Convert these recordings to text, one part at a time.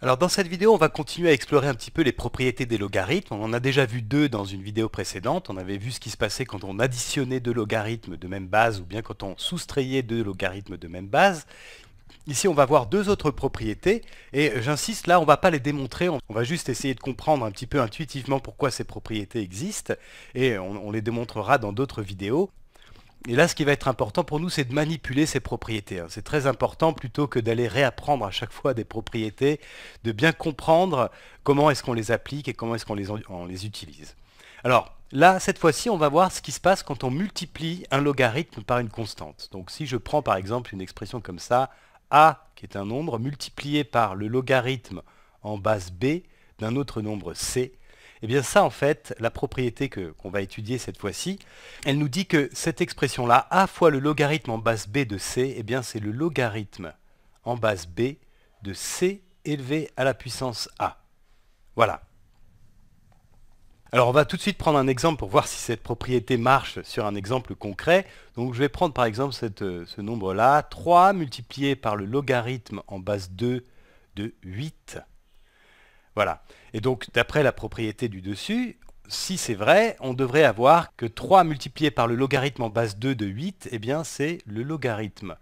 Alors dans cette vidéo, on va continuer à explorer un petit peu les propriétés des logarithmes. On en a déjà vu deux dans une vidéo précédente. On avait vu ce qui se passait quand on additionnait deux logarithmes de même base ou bien quand on soustrayait deux logarithmes de même base. Ici, on va voir deux autres propriétés et j'insiste, là, on ne va pas les démontrer. On va juste essayer de comprendre un petit peu intuitivement pourquoi ces propriétés existent et on les démontrera dans d'autres vidéos. Et là, ce qui va être important pour nous, c'est de manipuler ces propriétés. Hein. C'est très important, plutôt que d'aller réapprendre à chaque fois des propriétés, de bien comprendre comment est-ce qu'on les applique et comment est-ce qu'on les, utilise. Alors, là, cette fois-ci, on va voir ce qui se passe quand on multiplie un logarithme par une constante. Donc, si je prends par exemple une expression comme ça, a, qui est un nombre, multiplié par le logarithme en base b d'un autre nombre c, et eh bien ça, en fait, la propriété qu'on va étudier cette fois-ci, elle nous dit que cette expression-là, a fois le logarithme en base b de c, eh bien c'est le logarithme en base b de c élevé à la puissance a. Voilà. Alors on va tout de suite prendre un exemple pour voir si cette propriété marche sur un exemple concret. Donc je vais prendre par exemple euh, ce nombre-là, 3 multiplié par le logarithme en base 2 de 8 voilà. Et donc, d'après la propriété du dessus, si c'est vrai, on devrait avoir que 3 multiplié par le logarithme en base 2 de 8, eh bien c'est le logarithme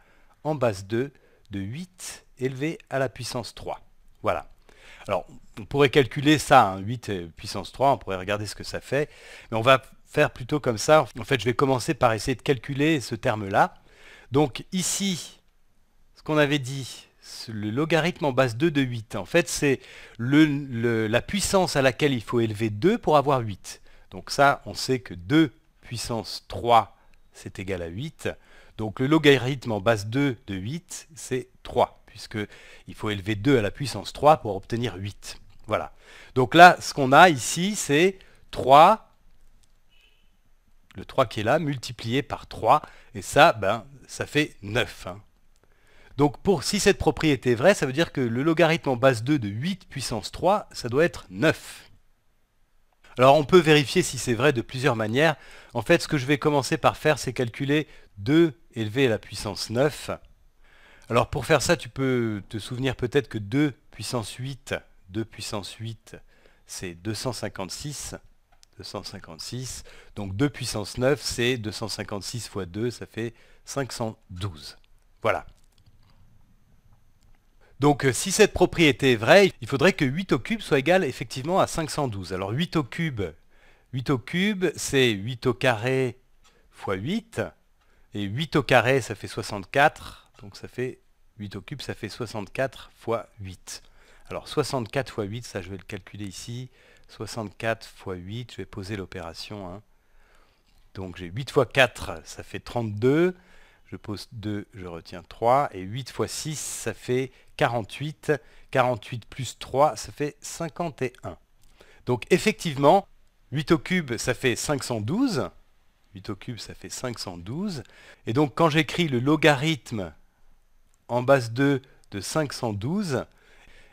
en base 2 de 8 élevé à la puissance 3. Voilà. Alors, on pourrait calculer ça, 8 hein, puissance 3, on pourrait regarder ce que ça fait, mais on va faire plutôt comme ça. En fait, je vais commencer par essayer de calculer ce terme-là. Donc ici, ce qu'on avait dit, le logarithme en base 2 de 8. En fait, c'est la puissance à laquelle il faut élever 2 pour avoir 8. Donc ça, on sait que 2 puissance 3, c'est égal à 8. Donc le logarithme en base 2 de 8, c'est 3, puisqu'il faut élever 2 à la puissance 3 pour obtenir 8. Voilà. Donc là, ce qu'on a ici, c'est 3, le 3 qui est là, multiplié par 3, et ça, ben, ça fait 9. Donc pour, si cette propriété est vraie, ça veut dire que le logarithme en base 2 de 8 puissance 3, ça doit être 9. Alors on peut vérifier si c'est vrai de plusieurs manières. En fait, ce que je vais commencer par faire, c'est calculer 2 élevé à la puissance 9. Alors pour faire ça, tu peux te souvenir peut-être que 2 puissance 8, 2 puissance 8, c'est 256. 256. Donc 2 puissance 9, c'est 256 fois 2, ça fait 512. Voilà. Donc euh, si cette propriété est vraie, il faudrait que 8 au cube soit égal effectivement à 512. Alors 8 au cube, 8 au cube c'est 8 au carré fois 8, et 8 au carré ça fait 64, donc ça fait 8 au cube ça fait 64 fois 8. Alors 64 fois 8, ça je vais le calculer ici, 64 fois 8, je vais poser l'opération. Hein. Donc j'ai 8 fois 4, ça fait 32, je pose 2, je retiens 3, et 8 fois 6, ça fait 48. 48 plus 3, ça fait 51. Donc effectivement, 8 au cube, ça fait 512. 8 au cube, ça fait 512. Et donc quand j'écris le logarithme en base 2 de 512,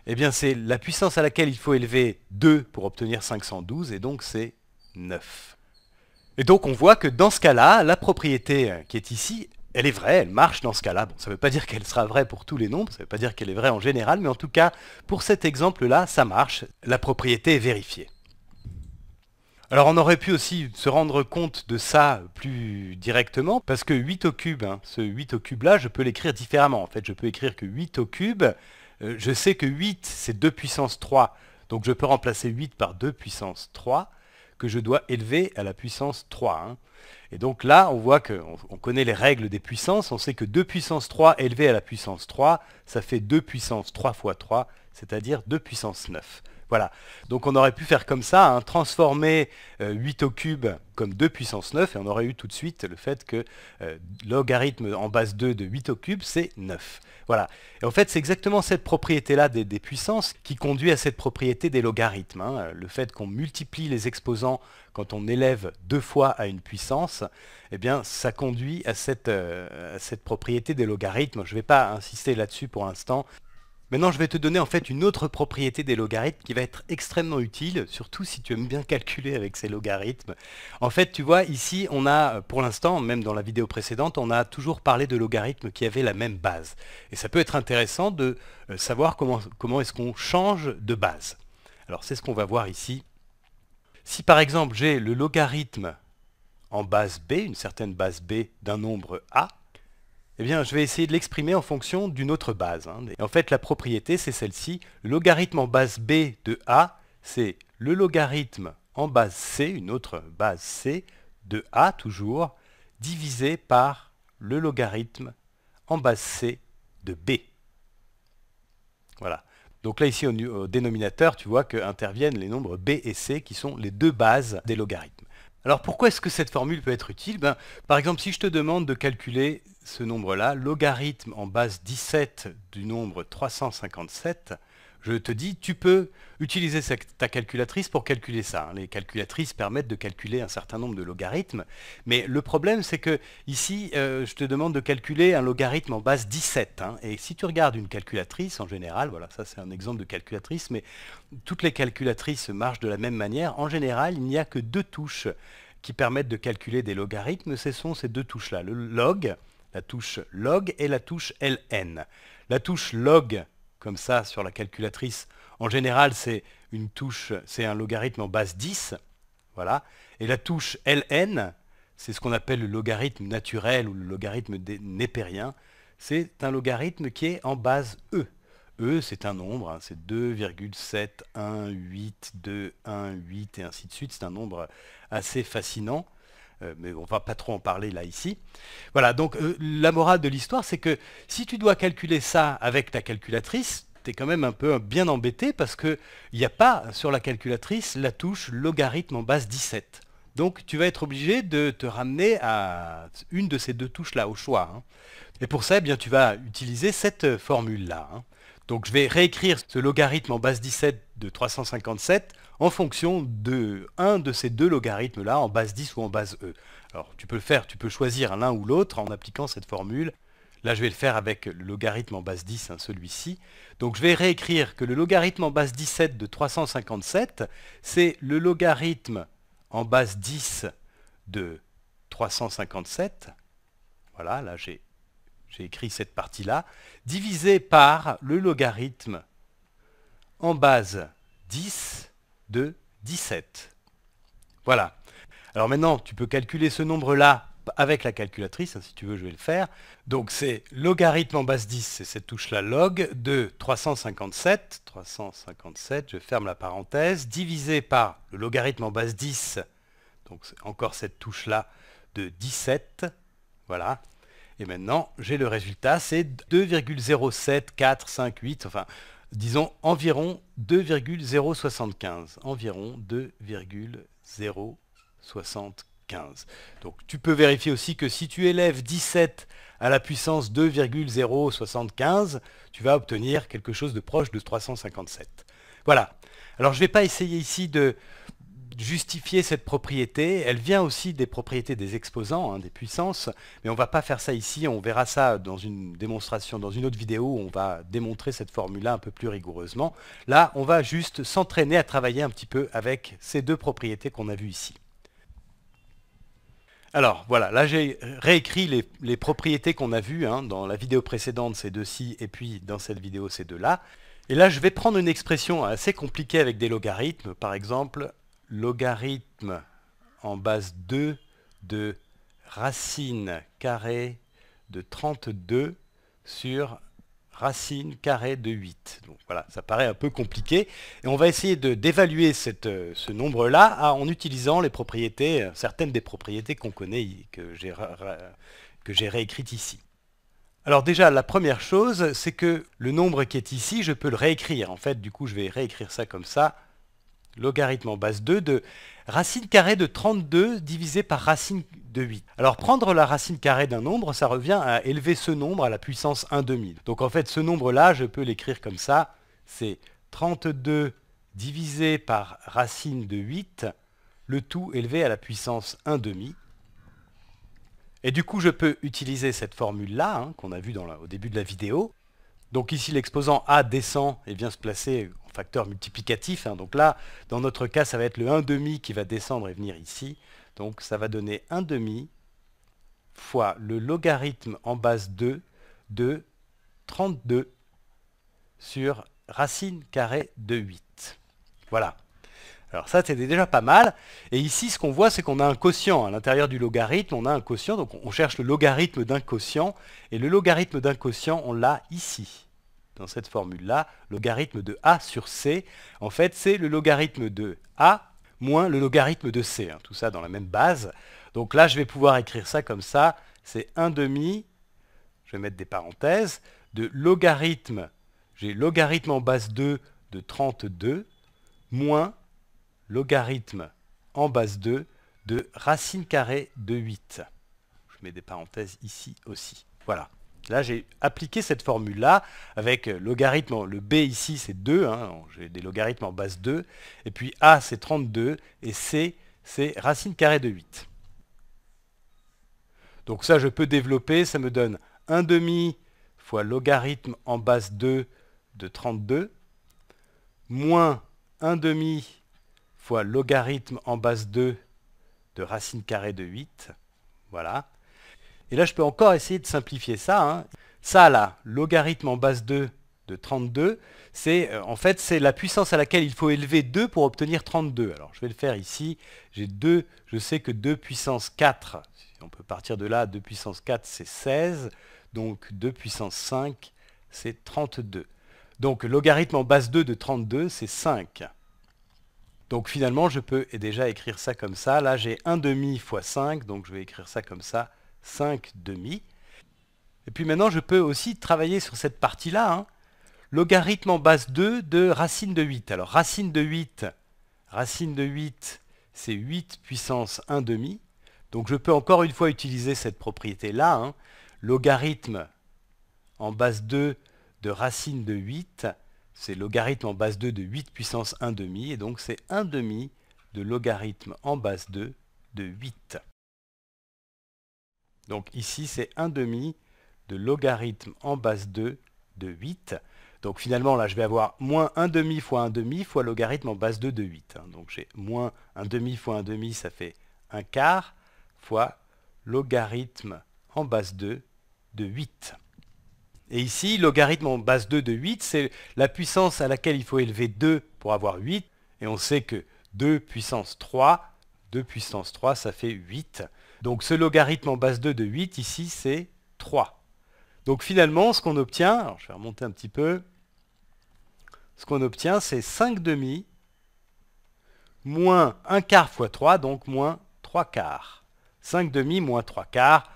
eh bien c'est la puissance à laquelle il faut élever 2 pour obtenir 512, et donc c'est 9. Et donc on voit que dans ce cas-là, la propriété euh, qui est ici, elle est vraie, elle marche dans ce cas-là. Bon, ça ne veut pas dire qu'elle sera vraie pour tous les nombres, ça ne veut pas dire qu'elle est vraie en général, mais en tout cas, pour cet exemple-là, ça marche, la propriété est vérifiée. Alors on aurait pu aussi se rendre compte de ça plus directement, parce que 8 au cube, hein, ce 8 au cube-là, je peux l'écrire différemment. En fait, je peux écrire que 8 au cube, euh, je sais que 8, c'est 2 puissance 3, donc je peux remplacer 8 par 2 puissance 3, que je dois élever à la puissance 3. Hein. Et donc là, on voit qu'on on connaît les règles des puissances. On sait que 2 puissance 3 élevé à la puissance 3, ça fait 2 puissance 3 fois 3, c'est-à-dire 2 puissance 9. Voilà. Donc on aurait pu faire comme ça, hein, transformer 8 au cube comme 2 puissance 9, et on aurait eu tout de suite le fait que euh, logarithme en base 2 de 8 au cube, c'est 9. Voilà. Et en fait, c'est exactement cette propriété-là des, puissances qui conduit à cette propriété des logarithmes. Hein. Le fait qu'on multiplie les exposants quand on élève deux fois à une puissance, eh bien, ça conduit à cette euh, propriété des logarithmes. Je ne vais pas insister là-dessus pour l'instant. Maintenant, je vais te donner en fait une autre propriété des logarithmes qui va être extrêmement utile, surtout si tu aimes bien calculer avec ces logarithmes. En fait, tu vois, ici, on a, pour l'instant, même dans la vidéo précédente, on a toujours parlé de logarithmes qui avaient la même base. Et ça peut être intéressant de euh, savoir comment, comment est-ce qu'on change de base. Alors, c'est ce qu'on va voir ici. Si par exemple, j'ai le logarithme en base B, une certaine base B d'un nombre A, eh bien, je vais essayer de l'exprimer en fonction d'une autre base. Hein. en fait, la propriété, c'est celle-ci. Le Logarithme en base B de A, c'est le logarithme en base C, une autre base C, de A toujours, divisé par le logarithme en base C de B. Voilà. Donc là, ici, au, dénominateur, tu vois qu'interviennent les nombres B et C, qui sont les deux bases des logarithmes. Alors pourquoi est-ce que cette formule peut être utile ben, Par exemple, si je te demande de calculer ce nombre-là, logarithme en base 17 du nombre 357, je te dis, tu peux utiliser ta calculatrice pour calculer ça. Hein. Les calculatrices permettent de calculer un certain nombre de logarithmes, mais le problème c'est que ici, euh, je te demande de calculer un logarithme en base 17. Hein. et si tu regardes une calculatrice, en général, voilà, ça c'est un exemple de calculatrice, mais toutes les calculatrices marchent de la même manière. En général, il n'y a que deux touches qui permettent de calculer des logarithmes, ce sont ces deux touches-là, le log la touche log et la touche ln. La touche log, comme ça, sur la calculatrice, en général, c'est une touche, c'est un logarithme en base 10. Voilà. Et la touche ln, c'est ce qu'on appelle le logarithme naturel ou le logarithme népérien. C'est un logarithme qui est en base E. E, c'est un nombre, hein, c'est 2,71821,8 et ainsi de suite. C'est un nombre assez fascinant. Euh, mais on ne va pas trop en parler là ici. Voilà, donc euh, la morale de l'histoire, c'est que si tu dois calculer ça avec ta calculatrice, tu es quand même un peu bien embêté parce qu'il n'y a pas sur la calculatrice la touche logarithme en base 17. Donc tu vas être obligé de te ramener à une de ces deux touches-là au choix. Hein. Et pour ça, eh bien, tu vas utiliser cette euh, formule-là. Hein. Donc je vais réécrire ce logarithme en base 17 de 357 en fonction de un de ces deux logarithmes-là, en base 10 ou en base E. Alors tu peux le faire, tu peux choisir l'un ou l'autre en appliquant cette formule. Là, je vais le faire avec le logarithme en base 10, hein, celui-ci. Donc je vais réécrire que le logarithme en base 17 de 357, c'est le logarithme en base 10 de 357. Voilà, là j'ai j'ai écrit cette partie-là, divisé par le logarithme en base 10 de 17. Voilà. Alors maintenant, tu peux calculer ce nombre-là avec la calculatrice, hein, si tu veux, je vais le faire. Donc c'est logarithme en base 10, c'est cette touche-là, log de 357, 357, je ferme la parenthèse, divisé par le logarithme en base 10, donc c'est encore cette touche-là, de 17, voilà, et maintenant, j'ai le résultat, c'est 2,07458, enfin, disons environ 2,075. Environ 2,075. Donc tu peux vérifier aussi que si tu élèves 17 à la puissance 2,075, tu vas obtenir quelque chose de proche de 357. Voilà. Alors je ne vais pas essayer ici de, justifier cette propriété. Elle vient aussi des propriétés des exposants, hein, des puissances, mais on ne va pas faire ça ici, on verra ça dans une démonstration, dans une autre vidéo où on va démontrer cette formule-là un peu plus rigoureusement. Là, on va juste s'entraîner à travailler un petit peu avec ces deux propriétés qu'on a vues ici. Alors voilà, là j'ai réécrit les, propriétés qu'on a vues hein, dans la vidéo précédente, ces deux-ci, et puis dans cette vidéo, ces deux-là. Et là, je vais prendre une expression assez compliquée avec des logarithmes, par exemple logarithme en base 2 de racine carrée de 32 sur racine carrée de 8. Donc voilà, ça paraît un peu compliqué. Et on va essayer d'évaluer ce nombre-là en utilisant les propriétés, certaines des propriétés qu'on connaît que j'ai réécrites ici. Alors déjà, la première chose, c'est que le nombre qui est ici, je peux le réécrire. En fait, du coup, je vais réécrire ça comme ça logarithme en base 2 de racine carrée de 32 divisé par racine de 8. Alors prendre la racine carrée d'un nombre, ça revient à élever ce nombre à la puissance 1 demi. Donc en fait, ce nombre-là, je peux l'écrire comme ça, c'est 32 divisé par racine de 8, le tout élevé à la puissance 1 demi. Et du coup, je peux utiliser cette formule-là, hein, qu'on a vue au début de la vidéo, donc ici, l'exposant A descend et vient se placer en facteur multiplicatif. Hein. Donc là, dans notre cas, ça va être le 1,5 qui va descendre et venir ici. Donc ça va donner 1,5 fois le logarithme en base 2 de 32 sur racine carrée de 8. Voilà. Alors ça, c'était déjà pas mal. Et ici, ce qu'on voit, c'est qu'on a un quotient. À l'intérieur du logarithme, on a un quotient. Donc on cherche le logarithme d'un quotient. Et le logarithme d'un quotient, on l'a ici. Dans cette formule-là, logarithme de A sur C. En fait, c'est le logarithme de A moins le logarithme de C. Hein. tout ça dans la même base. Donc là, je vais pouvoir écrire ça comme ça. C'est 1 demi, je vais mettre des parenthèses, de logarithme, j'ai logarithme en base 2 de 32, moins logarithme en base 2 de racine carrée de 8. Je mets des parenthèses ici aussi. Voilà. Là, j'ai appliqué cette formule-là avec logarithme, le B ici c'est 2, hein. j'ai des logarithmes en base 2, et puis A c'est 32, et C c'est racine carrée de 8. Donc ça, je peux développer, ça me donne 1 demi fois logarithme en base 2 de 32, moins 1 demi fois logarithme en base 2 de racine carrée de 8. Voilà. Et là, je peux encore essayer de simplifier ça. Hein. Ça, là, logarithme en base 2 de 32, c'est euh, en fait c'est la puissance à laquelle il faut élever 2 pour obtenir 32. Alors je vais le faire ici, j'ai 2, je sais que 2 puissance 4, on peut partir de là, 2 puissance 4 c'est 16, donc 2 puissance 5 c'est 32. Donc logarithme en base 2 de 32 c'est 5. Donc finalement, je peux déjà écrire ça comme ça. Là, j'ai 1 demi fois 5, donc je vais écrire ça comme ça, 5 demi. Et puis maintenant, je peux aussi travailler sur cette partie-là. Hein. Logarithme en base 2 de racine de 8. Alors racine de 8, racine de 8, c'est 8 puissance 1 demi. Donc je peux encore une fois utiliser cette propriété-là. Hein. Logarithme en base 2 de racine de 8, c'est logarithme en base 2 de 8 puissance 1 demi, et donc c'est 1 demi de logarithme en base 2 de 8. Donc ici, c'est 1 demi de logarithme en base 2 de 8. Donc finalement, là, je vais avoir moins 1 demi fois 1 demi fois logarithme en base 2 de 8. Hein, donc j'ai moins 1 demi fois 1 demi, ça fait 1 quart, fois logarithme en base 2 de 8. Et ici, logarithme en base 2 de 8, c'est la puissance à laquelle il faut élever 2 pour avoir 8. Et on sait que 2 puissance 3, 2 puissance 3, ça fait 8. Donc ce logarithme en base 2 de 8, ici, c'est 3. Donc finalement, ce qu'on obtient, je vais remonter un petit peu, ce qu'on obtient, c'est 5 demi moins 1 quart fois 3, donc moins 3 quarts. 5 demi moins 3 quarts,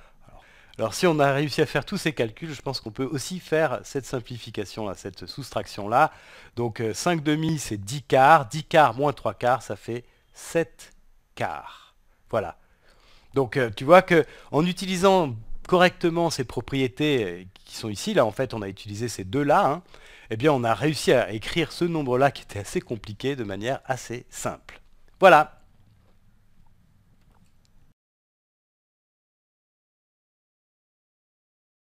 alors si on a réussi à faire tous ces calculs, je pense qu'on peut aussi faire cette simplification-là, cette soustraction-là. Donc 5 euh, demi, c'est 10 quarts. 10 quarts moins 3 quarts, ça fait 7 quarts. Voilà. Donc euh, tu vois que en utilisant correctement ces propriétés euh, qui sont ici, là en fait on a utilisé ces deux-là, hein, eh bien on a réussi à écrire ce nombre-là qui était assez compliqué de manière assez simple. Voilà